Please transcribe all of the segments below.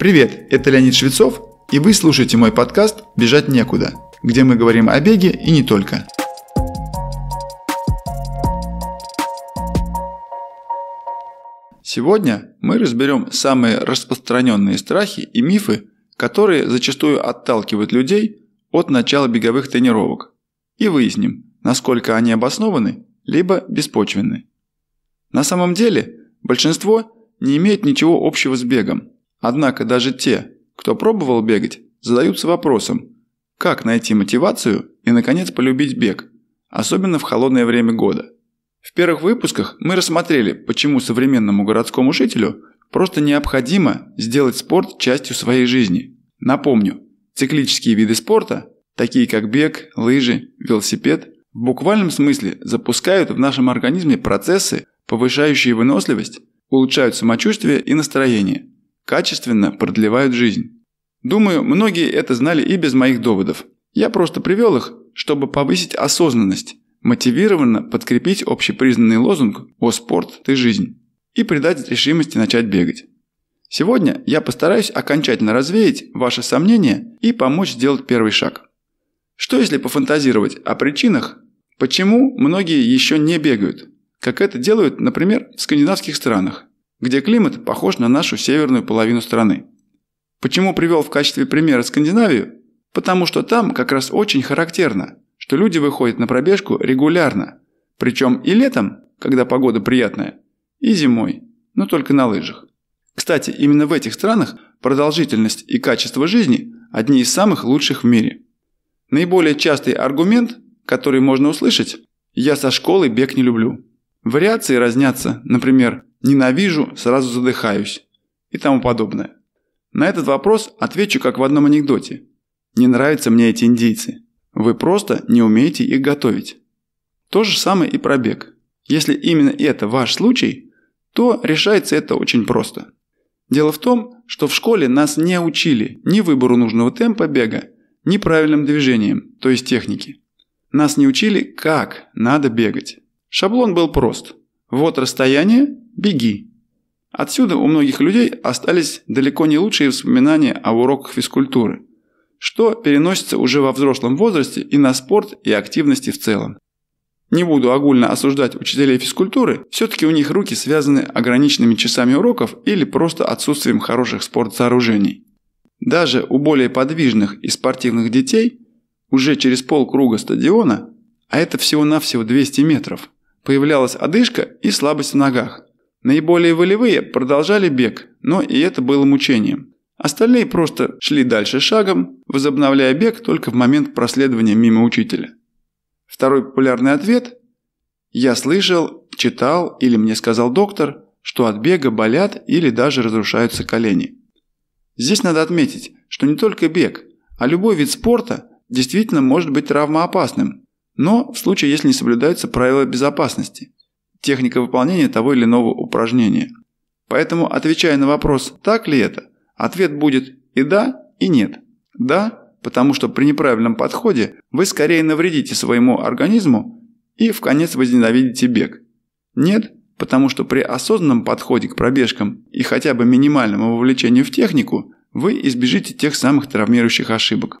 Привет, это Леонид Швецов, и вы слушаете мой подкаст «Бежать некуда», где мы говорим о беге и не только. Сегодня мы разберем самые распространенные страхи и мифы, которые зачастую отталкивают людей от начала беговых тренировок, и выясним, насколько они обоснованы, либо беспочвенны. На самом деле, большинство не имеет ничего общего с бегом – Однако даже те, кто пробовал бегать, задаются вопросом, как найти мотивацию и, наконец, полюбить бег, особенно в холодное время года. В первых выпусках мы рассмотрели, почему современному городскому жителю просто необходимо сделать спорт частью своей жизни. Напомню, циклические виды спорта, такие как бег, лыжи, велосипед, в буквальном смысле запускают в нашем организме процессы, повышающие выносливость, улучшают самочувствие и настроение качественно продлевают жизнь. Думаю, многие это знали и без моих доводов. Я просто привел их, чтобы повысить осознанность, мотивированно подкрепить общепризнанный лозунг «О спорт, ты жизнь» и придать решимости начать бегать. Сегодня я постараюсь окончательно развеять ваши сомнения и помочь сделать первый шаг. Что если пофантазировать о причинах, почему многие еще не бегают, как это делают, например, в скандинавских странах, где климат похож на нашу северную половину страны. Почему привел в качестве примера Скандинавию? Потому что там как раз очень характерно, что люди выходят на пробежку регулярно, причем и летом, когда погода приятная, и зимой, но только на лыжах. Кстати, именно в этих странах продолжительность и качество жизни одни из самых лучших в мире. Наиболее частый аргумент, который можно услышать – «я со школы бег не люблю». Вариации разнятся, например, ненавижу, сразу задыхаюсь и тому подобное. На этот вопрос отвечу как в одном анекдоте. Не нравятся мне эти индейцы. Вы просто не умеете их готовить. То же самое и пробег. Если именно это ваш случай, то решается это очень просто. Дело в том, что в школе нас не учили ни выбору нужного темпа бега, ни правильным движением, то есть техники. Нас не учили, как надо бегать. Шаблон был прост. Вот расстояние, беги. Отсюда у многих людей остались далеко не лучшие воспоминания о уроках физкультуры, что переносится уже во взрослом возрасте и на спорт и активности в целом. Не буду огульно осуждать учителей физкультуры, все-таки у них руки связаны ограниченными часами уроков или просто отсутствием хороших спортзооружений. Даже у более подвижных и спортивных детей уже через полкруга стадиона, а это всего-навсего 200 метров, появлялась одышка и слабость в ногах, Наиболее волевые продолжали бег, но и это было мучением. Остальные просто шли дальше шагом, возобновляя бег только в момент проследования мимо учителя. Второй популярный ответ – я слышал, читал или мне сказал доктор, что от бега болят или даже разрушаются колени. Здесь надо отметить, что не только бег, а любой вид спорта действительно может быть травмоопасным, но в случае, если не соблюдаются правила безопасности – техника выполнения того или иного упражнения. Поэтому, отвечая на вопрос «так ли это?», ответ будет и да, и нет. Да, потому что при неправильном подходе вы скорее навредите своему организму и в конец возненавидите бег. Нет, потому что при осознанном подходе к пробежкам и хотя бы минимальном вовлечению в технику вы избежите тех самых травмирующих ошибок.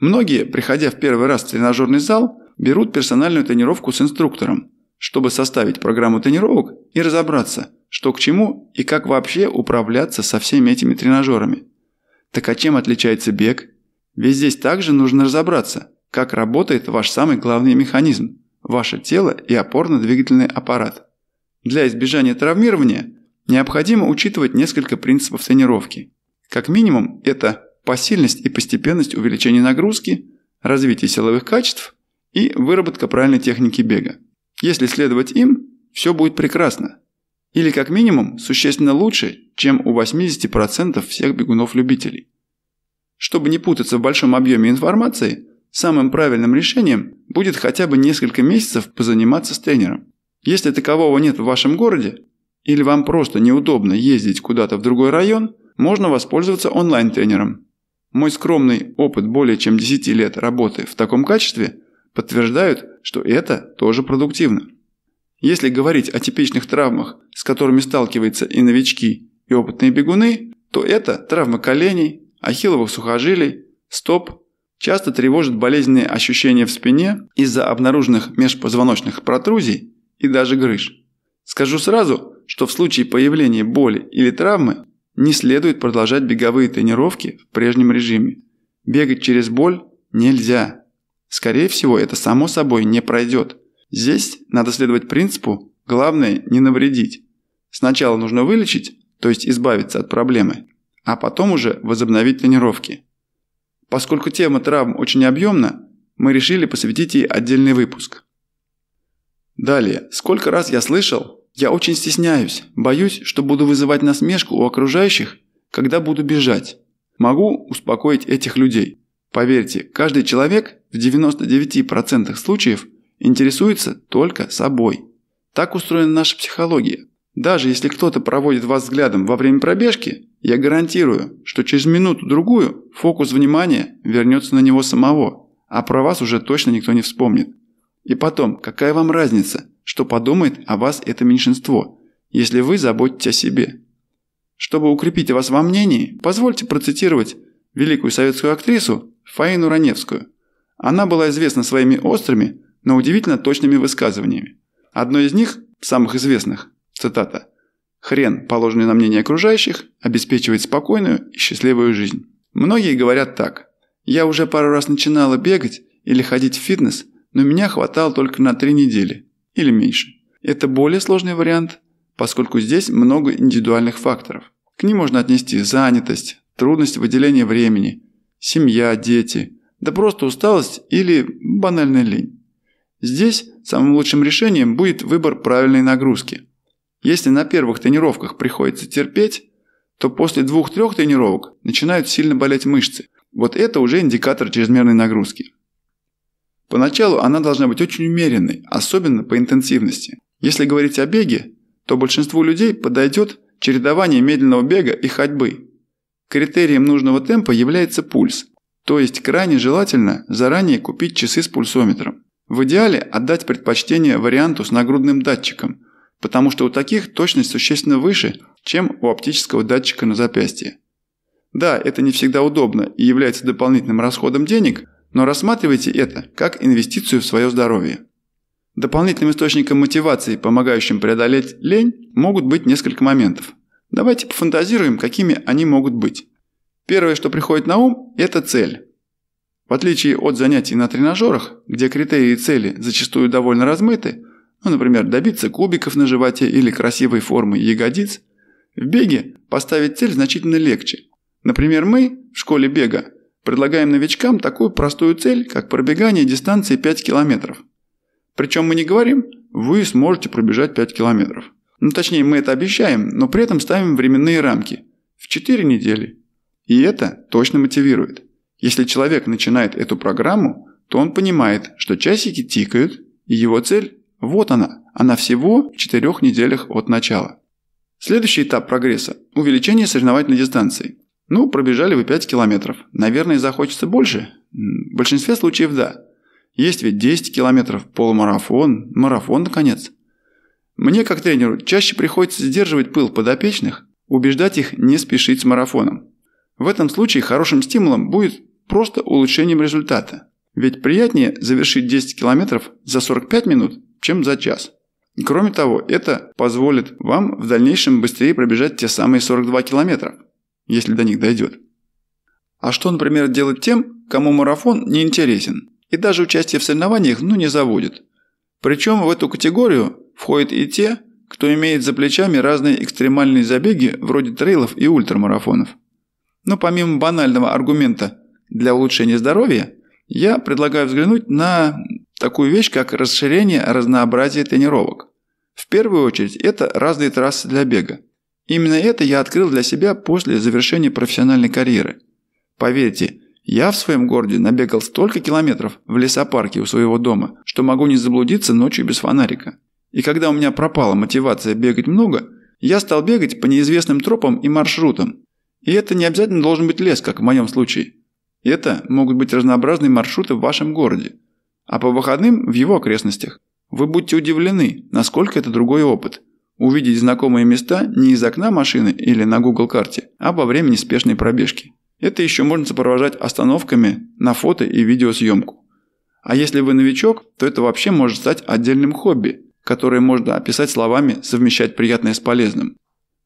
Многие, приходя в первый раз в тренажерный зал, берут персональную тренировку с инструктором, чтобы составить программу тренировок и разобраться, что к чему и как вообще управляться со всеми этими тренажерами. Так а чем отличается бег? Ведь здесь также нужно разобраться, как работает ваш самый главный механизм – ваше тело и опорно-двигательный аппарат. Для избежания травмирования необходимо учитывать несколько принципов тренировки. Как минимум, это посильность и постепенность увеличения нагрузки, развитие силовых качеств и выработка правильной техники бега. Если следовать им, все будет прекрасно. Или как минимум существенно лучше, чем у 80% всех бегунов-любителей. Чтобы не путаться в большом объеме информации, самым правильным решением будет хотя бы несколько месяцев позаниматься с тренером. Если такового нет в вашем городе, или вам просто неудобно ездить куда-то в другой район, можно воспользоваться онлайн-тренером. Мой скромный опыт более чем 10 лет работы в таком качестве подтверждают, что это тоже продуктивно. Если говорить о типичных травмах, с которыми сталкиваются и новички, и опытные бегуны, то это травмы коленей, ахилловых сухожилий, стоп, часто тревожит болезненные ощущения в спине из-за обнаруженных межпозвоночных протрузий и даже грыж. Скажу сразу, что в случае появления боли или травмы не следует продолжать беговые тренировки в прежнем режиме. Бегать через боль нельзя. Скорее всего, это само собой не пройдет. Здесь надо следовать принципу «главное не навредить». Сначала нужно вылечить, то есть избавиться от проблемы, а потом уже возобновить тренировки. Поскольку тема травм очень объемна, мы решили посвятить ей отдельный выпуск. Далее, сколько раз я слышал, я очень стесняюсь, боюсь, что буду вызывать насмешку у окружающих, когда буду бежать. Могу успокоить этих людей. Поверьте, каждый человек в 99% случаев интересуется только собой. Так устроена наша психология. Даже если кто-то проводит вас взглядом во время пробежки, я гарантирую, что через минуту-другую фокус внимания вернется на него самого, а про вас уже точно никто не вспомнит. И потом, какая вам разница, что подумает о вас это меньшинство, если вы заботитесь о себе? Чтобы укрепить вас во мнении, позвольте процитировать великую советскую актрису Фаину Раневскую. Она была известна своими острыми, но удивительно точными высказываниями. Одно из них, самых известных, цитата, «Хрен, положенный на мнение окружающих, обеспечивает спокойную и счастливую жизнь». Многие говорят так. «Я уже пару раз начинала бегать или ходить в фитнес, но меня хватало только на три недели или меньше». Это более сложный вариант, поскольку здесь много индивидуальных факторов. К ним можно отнести занятость, трудность выделения времени, семья, дети, да просто усталость или банальная лень. Здесь самым лучшим решением будет выбор правильной нагрузки. Если на первых тренировках приходится терпеть, то после двух-трех тренировок начинают сильно болеть мышцы. Вот это уже индикатор чрезмерной нагрузки. Поначалу она должна быть очень умеренной, особенно по интенсивности. Если говорить о беге, то большинству людей подойдет чередование медленного бега и ходьбы. Критерием нужного темпа является пульс, то есть крайне желательно заранее купить часы с пульсометром. В идеале отдать предпочтение варианту с нагрудным датчиком, потому что у таких точность существенно выше, чем у оптического датчика на запястье. Да, это не всегда удобно и является дополнительным расходом денег, но рассматривайте это как инвестицию в свое здоровье. Дополнительным источником мотивации, помогающим преодолеть лень, могут быть несколько моментов – Давайте пофантазируем, какими они могут быть. Первое, что приходит на ум – это цель. В отличие от занятий на тренажерах, где критерии цели зачастую довольно размыты, ну, например, добиться кубиков на животе или красивой формы ягодиц, в беге поставить цель значительно легче. Например, мы в школе бега предлагаем новичкам такую простую цель, как пробегание дистанции 5 километров. Причем мы не говорим «вы сможете пробежать 5 километров». Ну, точнее, мы это обещаем, но при этом ставим временные рамки. В 4 недели. И это точно мотивирует. Если человек начинает эту программу, то он понимает, что часики тикают, и его цель – вот она. Она всего в 4 неделях от начала. Следующий этап прогресса – увеличение соревновательной дистанции. Ну, пробежали вы 5 километров. Наверное, захочется больше? В большинстве случаев да. Есть ведь 10 километров, полумарафон, марафон, наконец. Мне, как тренеру, чаще приходится сдерживать пыл подопечных, убеждать их не спешить с марафоном. В этом случае хорошим стимулом будет просто улучшением результата. Ведь приятнее завершить 10 километров за 45 минут, чем за час. Кроме того, это позволит вам в дальнейшем быстрее пробежать те самые 42 километра, если до них дойдет. А что, например, делать тем, кому марафон не интересен и даже участие в соревнованиях ну не заводит? Причем в эту категорию входят и те, кто имеет за плечами разные экстремальные забеги вроде трейлов и ультрамарафонов. Но помимо банального аргумента для улучшения здоровья, я предлагаю взглянуть на такую вещь, как расширение разнообразия тренировок. В первую очередь это разные трассы для бега. Именно это я открыл для себя после завершения профессиональной карьеры. Поверьте, я в своем городе набегал столько километров в лесопарке у своего дома, что могу не заблудиться ночью без фонарика. И когда у меня пропала мотивация бегать много, я стал бегать по неизвестным тропам и маршрутам. И это не обязательно должен быть лес, как в моем случае. Это могут быть разнообразные маршруты в вашем городе, а по выходным в его окрестностях. Вы будете удивлены, насколько это другой опыт. Увидеть знакомые места не из окна машины или на Google карте, а во время неспешной пробежки. Это еще можно сопровождать остановками на фото и видеосъемку. А если вы новичок, то это вообще может стать отдельным хобби, которые можно описать словами «совмещать приятное с полезным».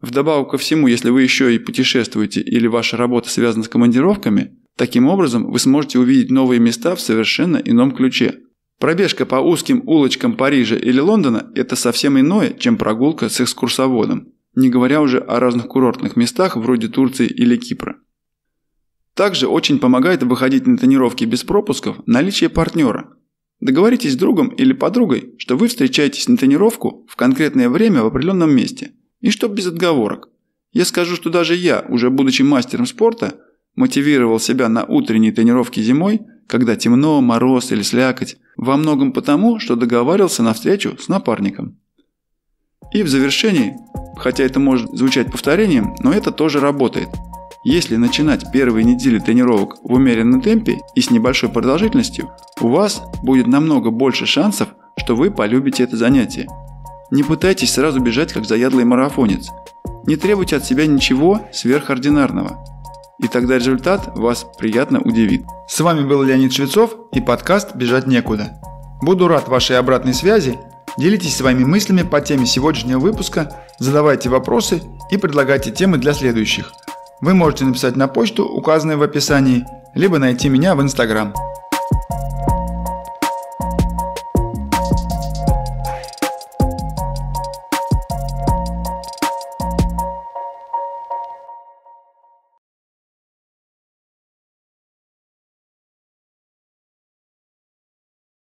Вдобавок ко всему, если вы еще и путешествуете или ваша работа связана с командировками, таким образом вы сможете увидеть новые места в совершенно ином ключе. Пробежка по узким улочкам Парижа или Лондона – это совсем иное, чем прогулка с экскурсоводом, не говоря уже о разных курортных местах вроде Турции или Кипра. Также очень помогает выходить на тренировки без пропусков наличие партнера, Договоритесь с другом или подругой, что вы встречаетесь на тренировку в конкретное время в определенном месте. И чтоб без отговорок. Я скажу, что даже я, уже будучи мастером спорта, мотивировал себя на утренние тренировки зимой, когда темно, мороз или слякоть, во многом потому, что договаривался на встречу с напарником. И в завершении, хотя это может звучать повторением, но это тоже работает – если начинать первые недели тренировок в умеренном темпе и с небольшой продолжительностью, у вас будет намного больше шансов, что вы полюбите это занятие. Не пытайтесь сразу бежать как заядлый марафонец. Не требуйте от себя ничего сверхординарного. И тогда результат вас приятно удивит. С вами был Леонид Швецов и подкаст «Бежать некуда». Буду рад вашей обратной связи. Делитесь своими мыслями по теме сегодняшнего выпуска, задавайте вопросы и предлагайте темы для следующих – вы можете написать на почту, указанную в описании, либо найти меня в Инстаграм.